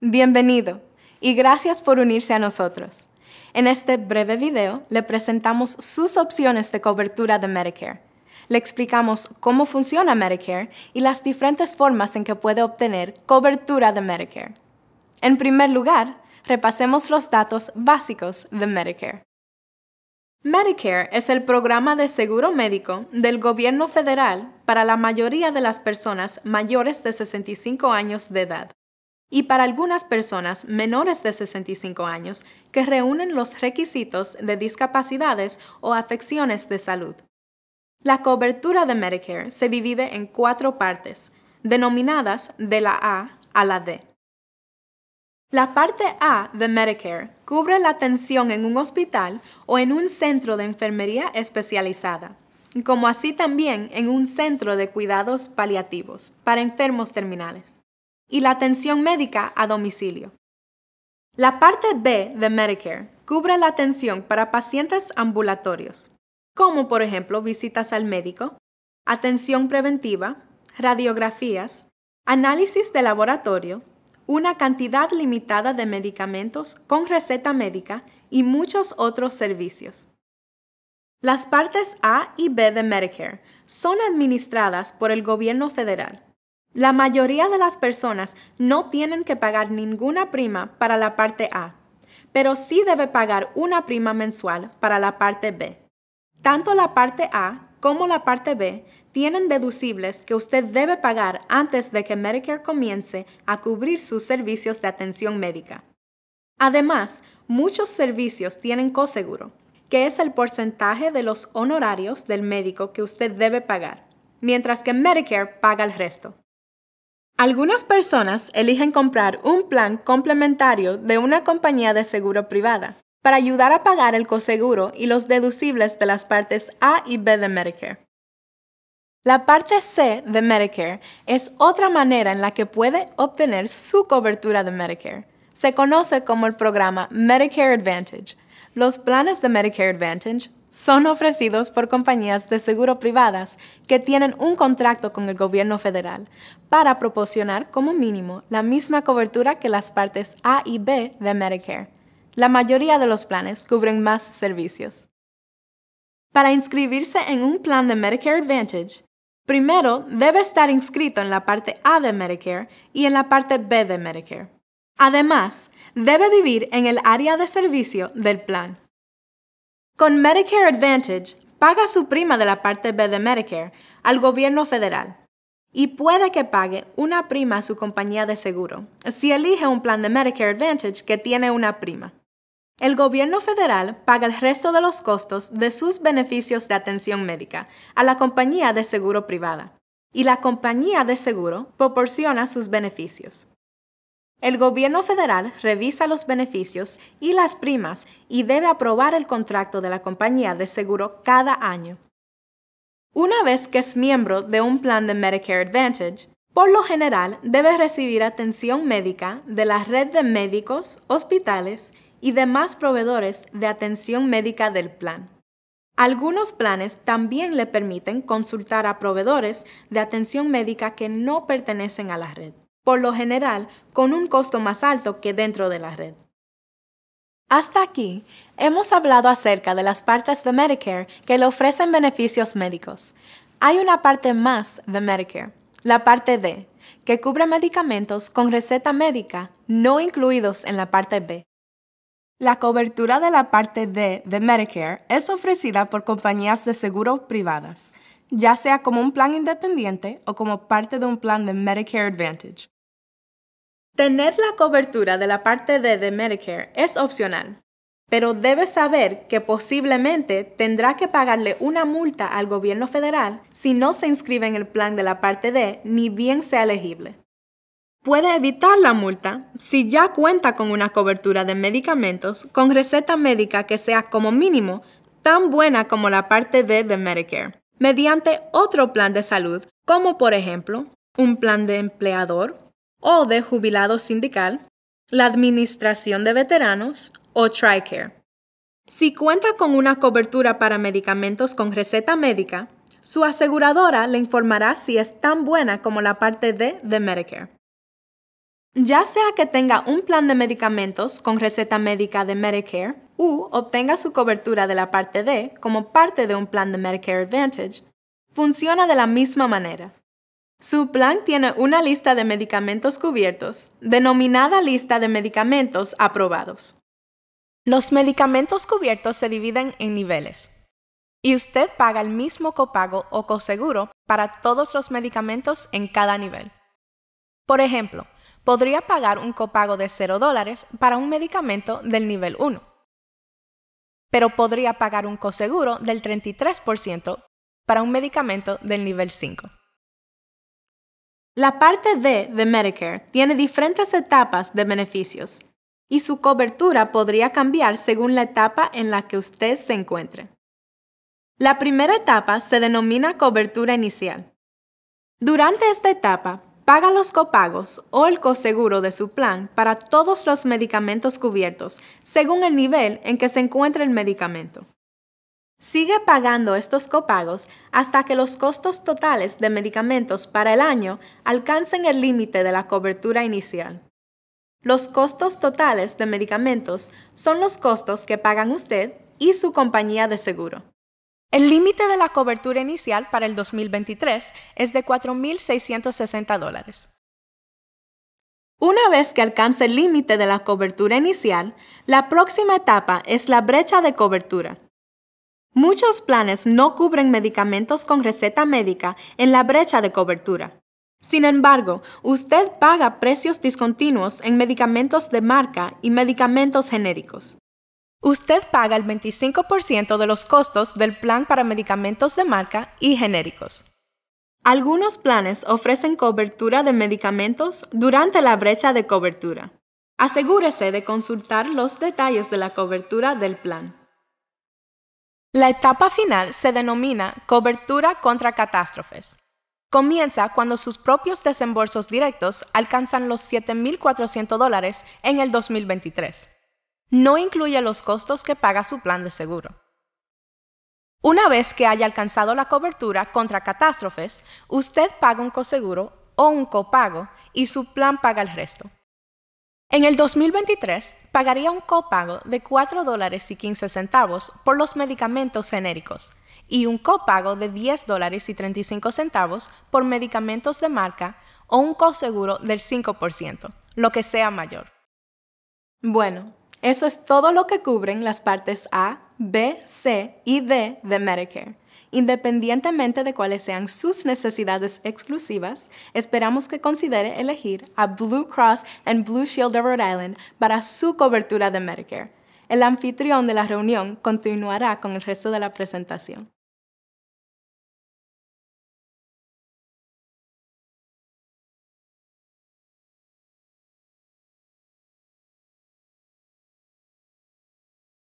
Bienvenido y gracias por unirse a nosotros. En este breve video le presentamos sus opciones de cobertura de Medicare. Le explicamos cómo funciona Medicare y las diferentes formas en que puede obtener cobertura de Medicare. En primer lugar, repasemos los datos básicos de Medicare. Medicare es el programa de seguro médico del gobierno federal para la mayoría de las personas mayores de 65 años de edad y para algunas personas menores de 65 años que reúnen los requisitos de discapacidades o afecciones de salud. La cobertura de Medicare se divide en cuatro partes, denominadas de la A a la D. La parte A de Medicare cubre la atención en un hospital o en un centro de enfermería especializada, como así también en un centro de cuidados paliativos para enfermos terminales y la atención médica a domicilio. La parte B de Medicare cubre la atención para pacientes ambulatorios, como por ejemplo visitas al médico, atención preventiva, radiografías, análisis de laboratorio, una cantidad limitada de medicamentos con receta médica y muchos otros servicios. Las partes A y B de Medicare son administradas por el gobierno federal la mayoría de las personas no tienen que pagar ninguna prima para la parte A, pero sí debe pagar una prima mensual para la parte B. Tanto la parte A como la parte B tienen deducibles que usted debe pagar antes de que Medicare comience a cubrir sus servicios de atención médica. Además, muchos servicios tienen coseguro, que es el porcentaje de los honorarios del médico que usted debe pagar, mientras que Medicare paga el resto. Algunas personas eligen comprar un plan complementario de una compañía de seguro privada para ayudar a pagar el coseguro y los deducibles de las partes A y B de Medicare. La parte C de Medicare es otra manera en la que puede obtener su cobertura de Medicare. Se conoce como el programa Medicare Advantage. Los planes de Medicare Advantage son ofrecidos por compañías de seguro privadas que tienen un contrato con el gobierno federal para proporcionar como mínimo la misma cobertura que las partes A y B de Medicare. La mayoría de los planes cubren más servicios. Para inscribirse en un plan de Medicare Advantage, primero debe estar inscrito en la parte A de Medicare y en la parte B de Medicare. Además, debe vivir en el área de servicio del plan. Con Medicare Advantage, paga su prima de la parte B de Medicare al gobierno federal y puede que pague una prima a su compañía de seguro si elige un plan de Medicare Advantage que tiene una prima. El gobierno federal paga el resto de los costos de sus beneficios de atención médica a la compañía de seguro privada y la compañía de seguro proporciona sus beneficios. El gobierno federal revisa los beneficios y las primas y debe aprobar el contrato de la compañía de seguro cada año. Una vez que es miembro de un plan de Medicare Advantage, por lo general debe recibir atención médica de la red de médicos, hospitales y demás proveedores de atención médica del plan. Algunos planes también le permiten consultar a proveedores de atención médica que no pertenecen a la red por lo general con un costo más alto que dentro de la red. Hasta aquí, hemos hablado acerca de las partes de Medicare que le ofrecen beneficios médicos. Hay una parte más de Medicare, la parte D, que cubre medicamentos con receta médica no incluidos en la parte B. La cobertura de la parte D de Medicare es ofrecida por compañías de seguro privadas, ya sea como un plan independiente o como parte de un plan de Medicare Advantage. Tener la cobertura de la parte D de Medicare es opcional, pero debes saber que posiblemente tendrá que pagarle una multa al gobierno federal si no se inscribe en el plan de la parte D ni bien sea elegible. Puede evitar la multa si ya cuenta con una cobertura de medicamentos con receta médica que sea como mínimo tan buena como la parte D de Medicare mediante otro plan de salud, como por ejemplo un plan de empleador o de jubilado sindical, la administración de veteranos o TRICARE. Si cuenta con una cobertura para medicamentos con receta médica, su aseguradora le informará si es tan buena como la parte D de Medicare. Ya sea que tenga un plan de medicamentos con receta médica de Medicare u obtenga su cobertura de la parte D como parte de un plan de Medicare Advantage, funciona de la misma manera. Su plan tiene una lista de medicamentos cubiertos, denominada lista de medicamentos aprobados. Los medicamentos cubiertos se dividen en niveles, y usted paga el mismo copago o coseguro para todos los medicamentos en cada nivel. Por ejemplo, podría pagar un copago de 0 dólares para un medicamento del nivel 1 pero podría pagar un coseguro del 33% para un medicamento del nivel 5. La parte D de Medicare tiene diferentes etapas de beneficios y su cobertura podría cambiar según la etapa en la que usted se encuentre. La primera etapa se denomina cobertura inicial. Durante esta etapa, Paga los copagos o el coseguro de su plan para todos los medicamentos cubiertos, según el nivel en que se encuentre el medicamento. Sigue pagando estos copagos hasta que los costos totales de medicamentos para el año alcancen el límite de la cobertura inicial. Los costos totales de medicamentos son los costos que pagan usted y su compañía de seguro. El límite de la cobertura inicial para el 2023 es de 4.660 dólares. Una vez que alcance el límite de la cobertura inicial, la próxima etapa es la brecha de cobertura. Muchos planes no cubren medicamentos con receta médica en la brecha de cobertura. Sin embargo, usted paga precios discontinuos en medicamentos de marca y medicamentos genéricos. Usted paga el 25% de los costos del plan para medicamentos de marca y genéricos. Algunos planes ofrecen cobertura de medicamentos durante la brecha de cobertura. Asegúrese de consultar los detalles de la cobertura del plan. La etapa final se denomina cobertura contra catástrofes. Comienza cuando sus propios desembolsos directos alcanzan los $7.400 en el 2023 no incluye los costos que paga su plan de seguro. Una vez que haya alcanzado la cobertura contra catástrofes, usted paga un coseguro o un copago y su plan paga el resto. En el 2023 pagaría un copago de 4 dólares y 15 centavos por los medicamentos genéricos y un copago de 10 dólares y 35 centavos por medicamentos de marca o un coseguro del 5%, lo que sea mayor. Bueno, eso es todo lo que cubren las partes A, B, C y D de Medicare. Independientemente de cuáles sean sus necesidades exclusivas, esperamos que considere elegir a Blue Cross and Blue Shield de Rhode Island para su cobertura de Medicare. El anfitrión de la reunión continuará con el resto de la presentación.